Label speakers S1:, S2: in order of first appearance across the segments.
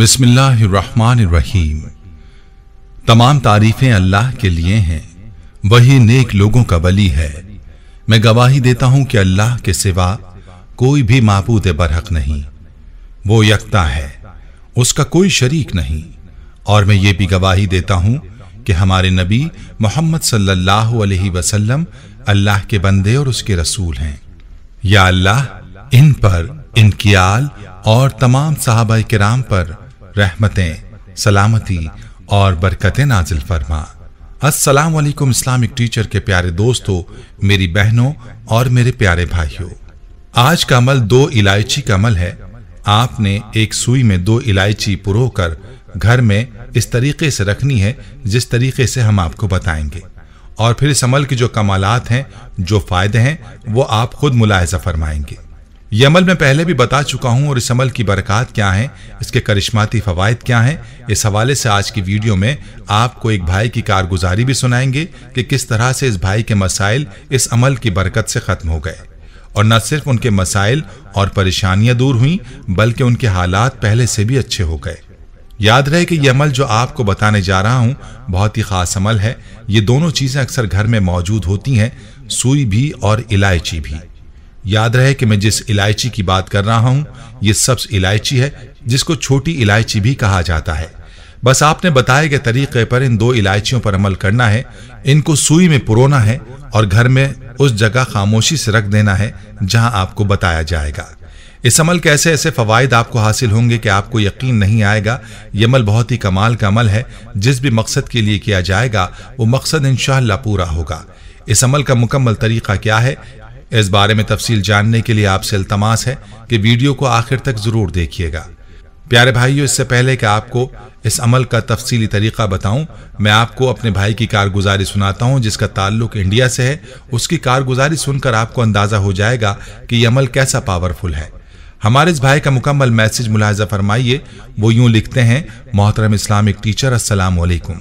S1: बिस्मिल्लाहिर्रहमानिर्रहीम तमाम तारीफें अल्लाह के लिए हैं वही नेक लोगों का बली है मैं गवाही देता हूं कि अल्लाह के सिवा कोई भी मापूद बरहक नहीं वो यकता है उसका कोई शरीक नहीं और मैं ये भी गवाही देता हूं कि हमारे नबी मोहम्मद सल्लल्लाहु अलैहि वसल्लम अल्लाह के बंदे और उसके रसूल हैं या अल्लाह इन पर इनकी आल और तमाम साहबा कराम पर रहमतें सलामती और बरकतें नाजिल फरमा अस्सलाम वालेकुम इस्लामिक टीचर के प्यारे दोस्तों मेरी बहनों और मेरे प्यारे भाइयों आज का अमल दो इलायची का अमल है आपने एक सुई में दो इलायची पुरो कर घर में इस तरीके से रखनी है जिस तरीके से हम आपको बताएंगे और फिर इस अमल के जो कमालात हैं जो फ़ायदे हैं वो आप खुद मुलाहजा फरमाएंगे यह अमल मैं पहले भी बता चुका हूँ और इस अमल की बरकत क्या है इसके करिश्माती फ़वाद क्या हैं इस हवाले से आज की वीडियो में आपको एक भाई की कारगुजारी भी सुनाएंगे कि किस तरह से इस भाई के मसाइल इस अमल की बरकत से ख़त्म हो गए और न सिर्फ उनके मसाइल और परेशानियां दूर हुई बल्कि उनके हालात पहले से भी अच्छे हो गए याद रहे कि यह अमल जो आपको बताने जा रहा हूँ बहुत ही ख़ास अमल है ये दोनों चीज़ें अक्सर घर में मौजूद होती हैं सुई भी और इलायची भी याद रहे कि मैं जिस इलायची की बात कर रहा हूं ये सब्स इलायची है जिसको छोटी इलायची भी कहा जाता है बस आपने बताए गए तरीके पर इन दो इलायचियों पर अमल करना है इनको सुई में पुरोना है और घर में उस जगह खामोशी से रख देना है जहां आपको बताया जाएगा इस अमल के ऐसे ऐसे फवायद आपको हासिल होंगे कि आपको यकीन नहीं आएगा ये अमल बहुत ही कमाल का अमल है जिस भी मकसद के लिए किया जाएगा वो मकसद इन पूरा होगा इस अमल का मुकम्मल तरीका क्या है इस बारे में तफसील जानने के लिए आपसे अल्तमास है कि वीडियो को आखिर तक ज़रूर देखिएगा प्यारे भाइयों इससे पहले कि आपको इस अमल का तफसीली तरीका बताऊं मैं आपको अपने भाई की कारगुजारी सुनाता हूं जिसका ताल्लुक इंडिया से है उसकी कारगुजारी सुनकर आपको अंदाज़ा हो जाएगा कि यह अमल कैसा पावरफुल है हमारे इस भाई का मुकम्मल मैसेज मुलाहजा फरमाइए वो यूं लिखते हैं मोहतरम इस्लामिक टीचर असलकुम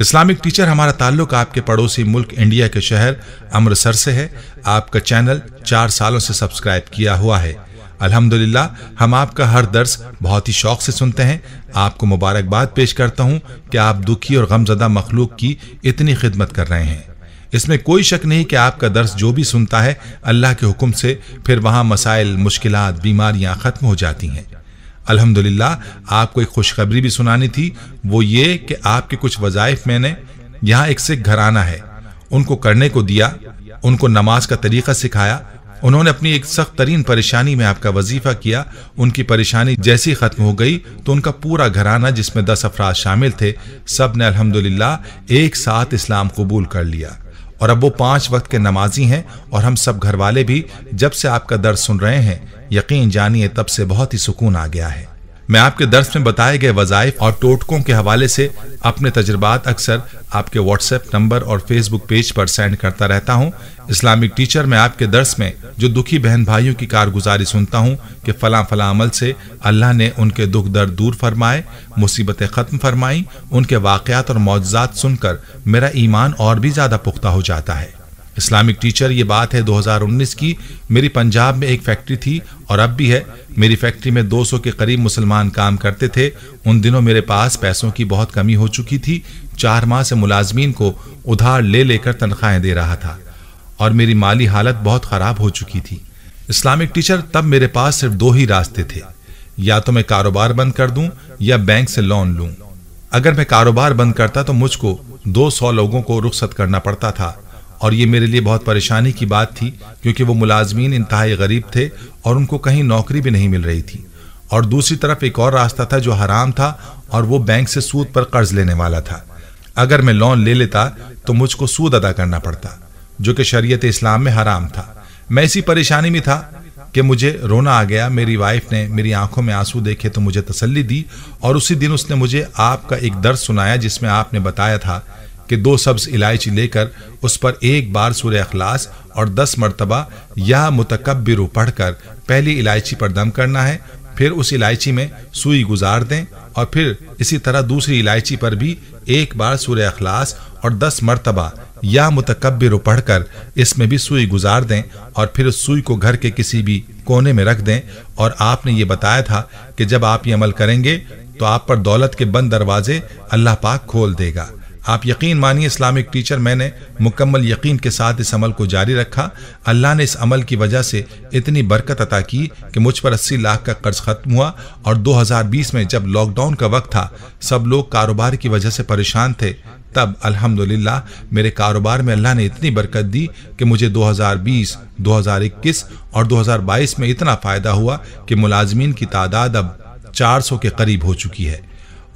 S1: इस्लामिक टीचर हमारा ताल्लुक आपके पड़ोसी मुल्क इंडिया के शहर अमृतसर से है आपका चैनल चार सालों से सब्सक्राइब किया हुआ है अल्हम्दुलिल्लाह हम आपका हर दर्स बहुत ही शौक से सुनते हैं आपको मुबारकबाद पेश करता हूँ कि आप दुखी और गमजदा मखलूक की इतनी खिदमत कर रहे हैं इसमें कोई शक नहीं कि आपका दर्स जो भी सुनता है अल्लाह के हुक्म से फिर वहाँ मसाइल मुश्किल बीमारियाँ ख़त्म हो जाती हैं अल्हम्दुलिल्लाह आपको एक खुशखबरी भी सुनानी थी वो ये कि आपके कुछ वजायफ मैंने यहाँ एक सिख घराना है उनको करने को दिया उनको नमाज का तरीका सिखाया उन्होंने अपनी एक सख्त तरीन परेशानी में आपका वजीफा किया उनकी परेशानी जैसी खत्म हो गई तो उनका पूरा घराना जिसमें दस अफराज शामिल थे सब ने अलहमदुल्ला एक साथ इस्लाम कबूल कर लिया और अब वो पांच वक्त के नमाजी हैं और हम सब घर वाले भी जब से आपका दर्द सुन रहे हैं यकीन जानिए तब से बहुत ही सुकून आ गया है मैं आपके दर्श में बताए गए वज़ाइफ और टोटकों के हवाले से अपने तजुर्बा अक्सर आपके व्हाट्सएप नंबर और फेसबुक पेज पर सेंड करता रहता हूँ इस्लामिक टीचर मैं आपके दर्श में जो दुखी बहन भाइयों की कारगुजारी सुनता हूँ कि फला फला अमल से अल्लाह ने उनके दुख दर्द दूर फरमाए मुसीबतें ख़त्म फरमाई उनके वाक़ात और मुआजात सुनकर मेरा ईमान और भी ज़्यादा पुख्ता हो जाता है इस्लामिक टीचर ये बात है 2019 की मेरी पंजाब में एक फैक्ट्री थी और अब भी है मेरी फैक्ट्री में 200 के करीब मुसलमान काम करते थे उन दिनों मेरे पास पैसों की बहुत कमी हो चुकी थी चार माह से मुलाजमीन को उधार ले लेकर तनख्वाहें दे रहा था और मेरी माली हालत बहुत ख़राब हो चुकी थी इस्लामिक टीचर तब मेरे पास सिर्फ दो ही रास्ते थे या तो मैं कारोबार बंद कर दूं या बैंक से लोन लूं अगर मैं कारोबार बंद करता तो मुझको दो सौ लोगों को रुख्सत करना पड़ता था और ये मेरे लिए बहुत परेशानी की बात थी क्योंकि वो मुलाजमीन इंतहाई गरीब थे और उनको कहीं नौकरी भी नहीं मिल रही थी और दूसरी तरफ एक और रास्ता था जो हराम था और वो बैंक से सूद पर कर्ज लेने वाला था अगर मैं लोन ले लेता तो मुझको सूद अदा करना पड़ता जो कि शरीयत इस्लाम में हराम था मैं इसी परेशानी में था कि मुझे रोना आ गया मेरी वाइफ ने मेरी आंखों में आंसू देखे तो मुझे तसल्ली दी और उसी दिन उसने मुझे आपका एक दर्द सुनाया जिसमें आपने बताया था कि दो सब्ज इलायची लेकर उस पर एक बार सूर्य अखलास और दस मरतबा या मुतकबिर पढ़कर पहली इलायची पर दम करना है फिर उस इलायची में सुई गुजार दें और फिर इसी तरह दूसरी इलायची पर भी एक बार सूर्य अखलास और दस मरतबा या मुतकबिर पढ़कर इसमें भी सुई गुजार दें और फिर उस सुई को घर के किसी भी कोने में रख दें और आपने ये बताया था कि जब आप ये अमल करेंगे तो आप पर दौलत के बंद दरवाजे अल्लाह पाक खोल देगा आप यकीन मानिए इस्लामिक टीचर मैंने मुकम्मल यकीन के साथ इस अमल को जारी रखा अल्लाह ने इस अमल की वजह से इतनी बरकत अता की कि मुझ पर 80 लाख का कर्ज ख़त्म हुआ और 2020 में जब लॉकडाउन का वक्त था सब लोग कारोबार की वजह से परेशान थे तब अल्हम्दुलिल्लाह मेरे कारोबार में अल्लाह ने इतनी बरकत दी कि मुझे 2020, 2021 और 2022 में इतना फ़ायदा हुआ कि मुलाजमीन की तादाद अब 400 के करीब हो चुकी है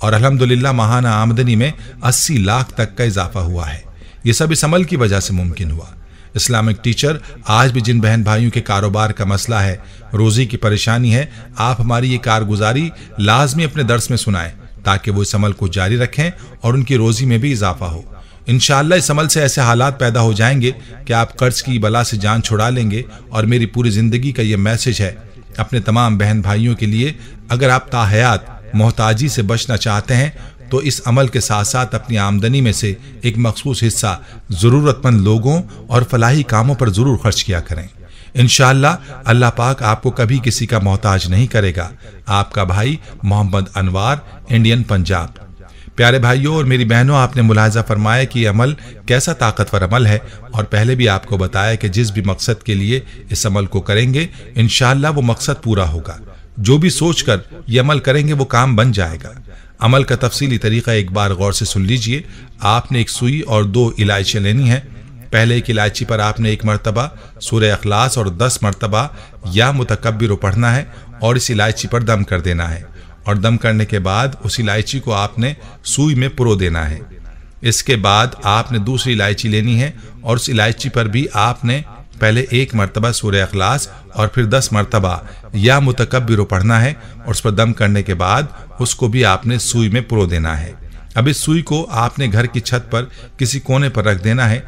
S1: और अलहमदिल्ला माहाना आमदनी में 80 लाख तक का इजाफा हुआ है ये सब इस अमल की वजह से मुमकिन हुआ इस्लामिक टीचर आज भी जिन बहन भाइयों के कारोबार का मसला है रोज़ी की परेशानी है आप हमारी ये कारगुजारी लाजमी अपने दर्स में सुनाएं ताकि वो इस अमल को जारी रखें और उनकी रोज़ी में भी इजाफा हो इन इस अमल से ऐसे हालात पैदा हो जाएंगे कि आप कर्ज की बला से जान छुड़ा लेंगे और मेरी पूरी ज़िंदगी का यह मैसेज है अपने तमाम बहन भाइयों के लिए अगर आप ताहयात मोहताजी से बचना चाहते हैं तो इस अमल के साथ साथ अपनी आमदनी में से एक मखसूस हिस्सा ज़रूरतमंद लोगों और फलाही कामों पर ज़रूर खर्च किया करें इन अल्लाह पाक आपको कभी किसी का मोहताज नहीं करेगा आपका भाई मोहम्मद अनवार इंडियन पंजाब प्यारे भाइयों और मेरी बहनों आपने मुलाजा फरमाया कि अमल कैसा ताकतवर अमल है और पहले भी आपको बताया कि जिस भी मकसद के लिए इस अमल को करेंगे इन वो मकसद पूरा होगा जो भी सोचकर ये अमल करेंगे वो काम बन जाएगा अमल का तफसीली तरीका एक बार गौर से सुन लीजिए आपने एक सुई और दो इलायचियाँ लेनी है पहले एक इलायची पर आपने एक मरतबा सूर्य अखलास और दस मरतबा या मुतकबिर पढ़ना है और इस इलायची पर दम कर देना है और दम करने के बाद उस इलायची को आपने सुई में पुरो देना है इसके बाद आपने दूसरी इलायची लेनी है और उस इलायची पर भी आपने पहले एक मरतबा सूर्य अखलास और फिर दस मरतबा या मुतकबिर पढ़ना है और उस पर दम करने के बाद उसको भी आपने सुई में पुरो देना है अब इस सुई को आपने घर की छत पर किसी कोने पर रख देना है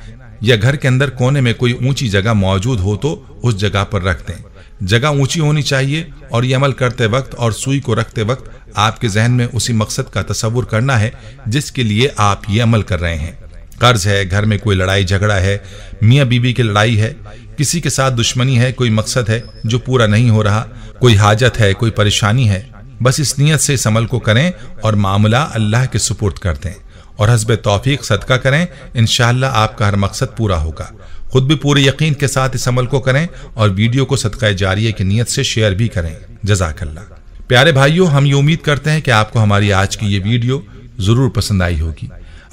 S1: या घर के अंदर कोने में कोई ऊंची जगह मौजूद हो तो उस जगह पर रख दें जगह ऊंची होनी चाहिए और ये अमल करते वक्त और सुई को रखते वक्त आपके जहन में उसी मकसद का तस्वुर करना है जिसके लिए आप ये अमल कर रहे हैं कर्ज है घर में कोई लड़ाई झगड़ा है मियाँ बीबी की लड़ाई है किसी के साथ दुश्मनी है कोई मकसद है जो पूरा नहीं हो रहा कोई हाजत है कोई परेशानी है बस इस नीयत से इस अमल को करें और मामला अल्लाह के सुपुर्द कर दें और हसब तोफ़ीक सदका करें इन आपका हर मकसद पूरा होगा खुद भी पूरे यकीन के साथ इस अमल को करें और वीडियो को सदका जारी की नीयत से शेयर भी करें जजाकल्ला प्यारे भाइयों हम ये उम्मीद करते हैं कि आपको हमारी आज की ये वीडियो ज़रूर पसंद आई होगी